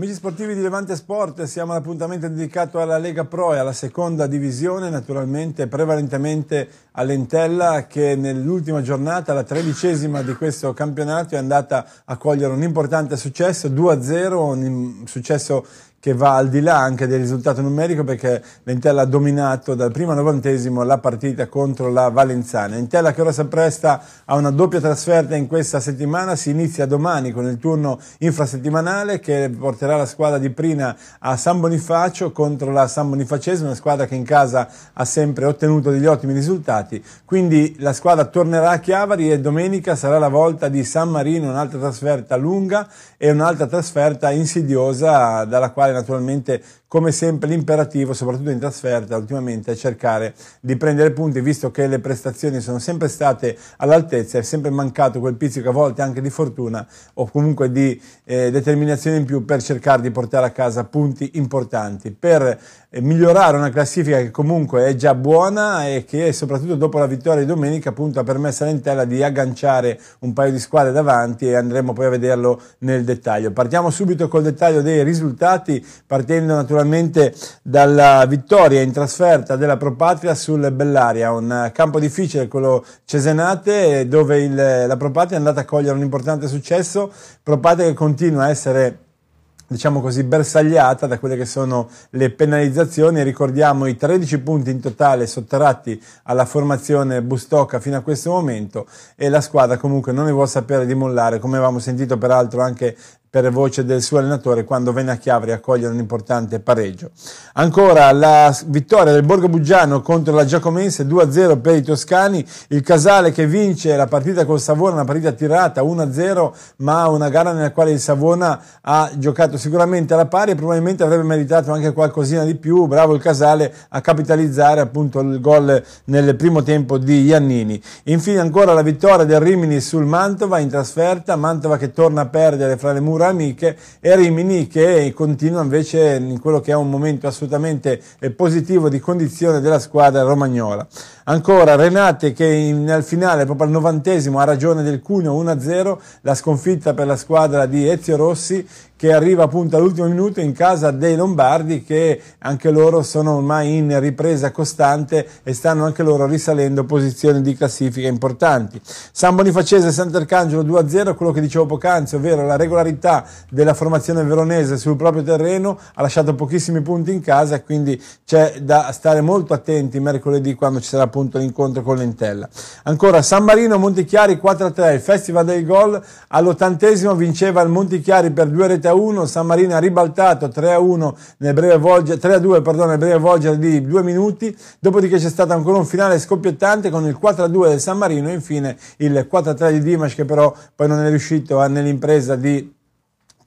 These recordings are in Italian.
Amici sportivi di Levante Sport, siamo all'appuntamento dedicato alla Lega Pro e alla seconda divisione, naturalmente prevalentemente all'Entella che nell'ultima giornata, la tredicesima di questo campionato, è andata a cogliere un importante successo, 2-0, un successo che va al di là anche del risultato numerico perché l'Entella ha dominato dal primo novantesimo la partita contro la Valenzana. Entella che ora si appresta a una doppia trasferta in questa settimana, si inizia domani con il turno infrasettimanale che porterà la squadra di Prina a San Bonifacio contro la San Bonifacese, una squadra che in casa ha sempre ottenuto degli ottimi risultati. Quindi la squadra tornerà a Chiavari e domenica sarà la volta di San Marino, un'altra trasferta lunga e un'altra trasferta insidiosa dalla quale naturalmente come sempre l'imperativo soprattutto in trasferta ultimamente è cercare di prendere punti visto che le prestazioni sono sempre state all'altezza è sempre mancato quel pizzico a volte anche di fortuna o comunque di eh, determinazione in più per cercare di portare a casa punti importanti per eh, migliorare una classifica che comunque è già buona e che soprattutto dopo la vittoria di domenica appunto ha permesso all'Entella di agganciare un paio di squadre davanti e andremo poi a vederlo nel dettaglio. Partiamo subito col dettaglio dei risultati, partendo naturalmente dalla vittoria in trasferta della Propatria sul Bellaria, un eh, campo difficile, quello Cesenate, dove il, la Propatria è andata a cogliere un importante successo. Propatria che continua a essere diciamo così, bersagliata da quelle che sono le penalizzazioni. Ricordiamo i 13 punti in totale sottratti alla formazione Bustocca fino a questo momento e la squadra comunque non ne vuole sapere di mollare, come avevamo sentito peraltro anche per voce del suo allenatore quando venne a Chiavri a cogliere un importante pareggio. Ancora la vittoria del Borgo Buggiano contro la Giacomense 2-0 per i toscani, il Casale che vince la partita col Savona, una partita tirata 1-0, ma una gara nella quale il Savona ha giocato sicuramente alla pari e probabilmente avrebbe meritato anche qualcosina di più, bravo il Casale a capitalizzare appunto il gol nel primo tempo di Iannini. Infine ancora la vittoria del Rimini sul Mantova in trasferta, Mantova che torna a perdere fra le mura amiche e Rimini che continua invece in quello che è un momento assolutamente eh, positivo di condizione della squadra romagnola. Ancora Renate che nel finale, proprio al novantesimo, ha ragione del Cuneo 1-0, la sconfitta per la squadra di Ezio Rossi che arriva appunto all'ultimo minuto in casa dei Lombardi che anche loro sono ormai in ripresa costante e stanno anche loro risalendo posizioni di classifica importanti. San Bonifacese Sant'Arcangelo 2-0, quello che dicevo poc'anzi, ovvero la regolarità della formazione veronese sul proprio terreno ha lasciato pochissimi punti in casa, quindi c'è da stare molto attenti mercoledì quando ci sarà appunto l'incontro con l'Entella. Ancora San Marino Montichiari 4-3, il Festival dei Gol all'ottantesimo vinceva il Montichiari per due reti 7 a 1, San Marino ha ribaltato 3 a, 1 nel breve volgere, 3 a 2 perdone, nel breve volgere di due minuti, dopodiché c'è stato ancora un finale scoppiettante con il 4 a 2 del San Marino e infine il 4 a 3 di Dimash che però poi non è riuscito nell'impresa di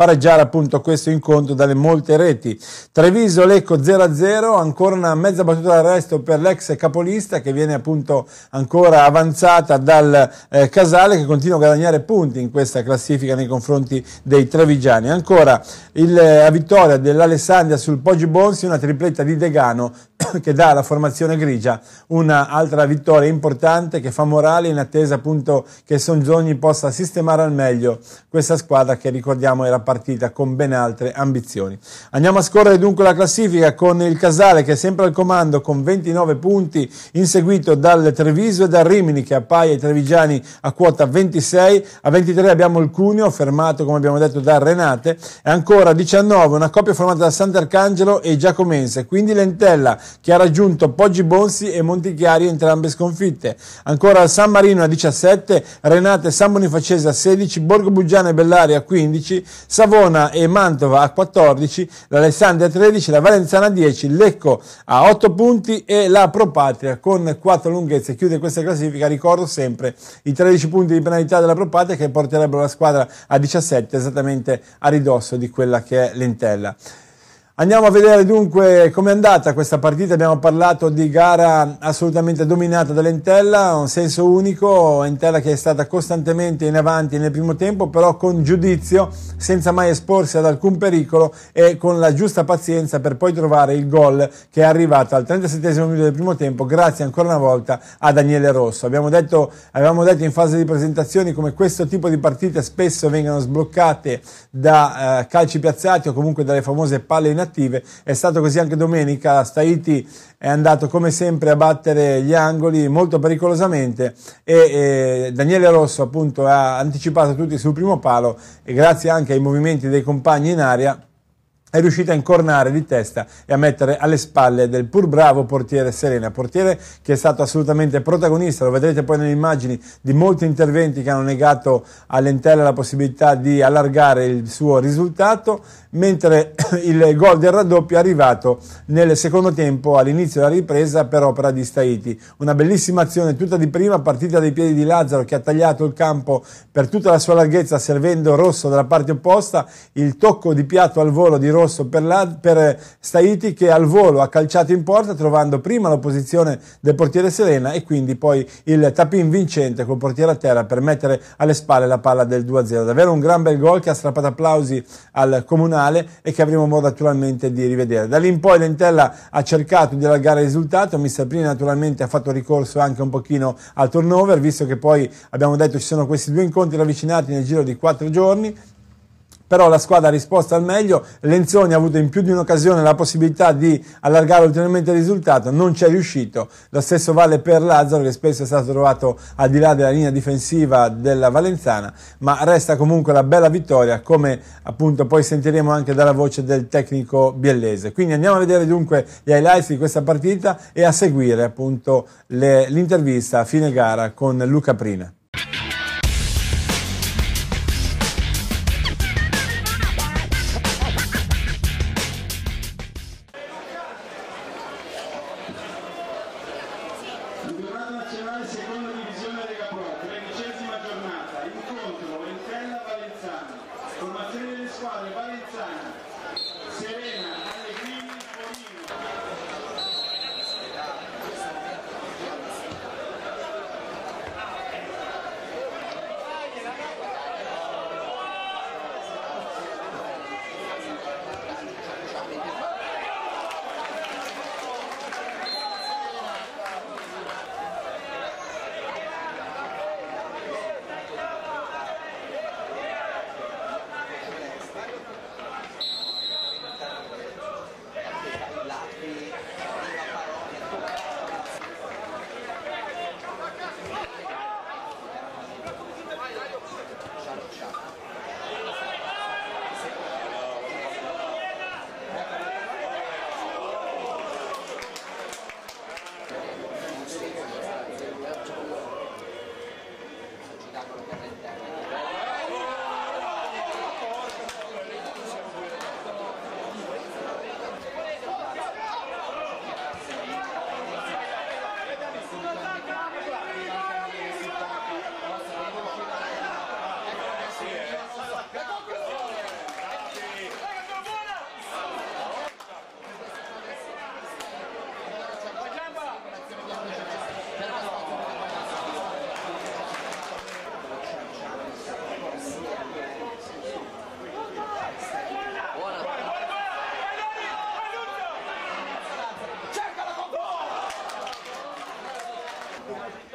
pareggiare appunto questo incontro dalle molte reti. Treviso Lecco 0-0, ancora una mezza battuta d'arresto per l'ex capolista che viene appunto ancora avanzata dal eh, Casale che continua a guadagnare punti in questa classifica nei confronti dei trevigiani. Ancora il, la eh, vittoria dell'Alessandria sul Poggi Bonsi, una tripletta di Degano che dà alla formazione grigia un'altra vittoria importante che fa morale in attesa appunto che Sonzogni possa sistemare al meglio questa squadra che ricordiamo era parte partita con ben altre ambizioni. Andiamo a scorrere dunque la classifica con il Casale che è sempre al comando con 29 punti, inseguito dal Treviso e dal Rimini che appaia ai Trevigiani a quota 26, a 23 abbiamo il Cuneo fermato come abbiamo detto da Renate e ancora 19 una coppia formata da Sant'Arcangelo e Giacomense, quindi Lentella che ha raggiunto Poggi Bonsi e Montichiari entrambe sconfitte. Ancora San Marino a 17, Renate San Bonifacese a 16, Borgo Buggiano e Bellaria a 15, San Savona e Mantova a 14, l'Alessandria a 13, la Valenzana a 10, Lecco a 8 punti e la Propatria con 4 lunghezze chiude questa classifica, ricordo sempre i 13 punti di penalità della Propatria che porterebbero la squadra a 17 esattamente a ridosso di quella che è l'Entella. Andiamo a vedere dunque com'è andata questa partita, abbiamo parlato di gara assolutamente dominata dall'Entella, un senso unico, Entella che è stata costantemente in avanti nel primo tempo, però con giudizio, senza mai esporsi ad alcun pericolo e con la giusta pazienza per poi trovare il gol che è arrivato al 37 minuto del primo tempo, grazie ancora una volta a Daniele Rosso. Abbiamo detto, avevamo detto in fase di presentazioni come questo tipo di partite spesso vengano sbloccate da eh, calci piazzati o comunque dalle famose palle in attesa alternative. È stato così anche domenica, Staiti è andato come sempre a battere gli angoli molto pericolosamente e, e eh, Daniele Rosso appunto ha anticipato tutti sul primo palo e grazie anche ai movimenti dei compagni in aria è riuscita a incornare di testa e a mettere alle spalle del pur bravo portiere Serena, portiere che è stato assolutamente protagonista, lo vedrete poi nelle immagini di molti interventi che hanno negato all'Entella la possibilità di allargare il suo risultato, mentre il gol del raddoppio è arrivato nel secondo tempo all'inizio della ripresa per opera di Staiti, una bellissima azione tutta di prima partita dai piedi di Lazzaro che ha tagliato il campo per tutta la sua larghezza servendo Rosso dalla parte opposta, il tocco di piatto al volo di Rosso rosso per, la, per Staiti che al volo ha calciato in porta trovando prima la posizione del portiere Serena e quindi poi il tapin vincente col portiere a terra per mettere alle spalle la palla del 2-0. Davvero un gran bel gol che ha strappato applausi al comunale e che avremo modo naturalmente di rivedere. Da lì in poi Lentella ha cercato di allargare il risultato, Missaprini naturalmente ha fatto ricorso anche un pochino al turnover, visto che poi abbiamo detto ci sono questi due incontri ravvicinati nel giro di quattro giorni però la squadra ha risposto al meglio, Lenzoni ha avuto in più di un'occasione la possibilità di allargare ulteriormente il risultato, non ci è riuscito, lo stesso vale per Lazzaro che spesso è stato trovato al di là della linea difensiva della Valenzana, ma resta comunque la bella vittoria come appunto poi sentiremo anche dalla voce del tecnico biellese. Quindi andiamo a vedere dunque gli highlights di questa partita e a seguire appunto l'intervista a fine gara con Luca Prina. e seconda divisione Lega Pro, tredicesima giornata, incontro Ventella Valenzana, formazione delle squadre Valenzana, Serena. Obrigado.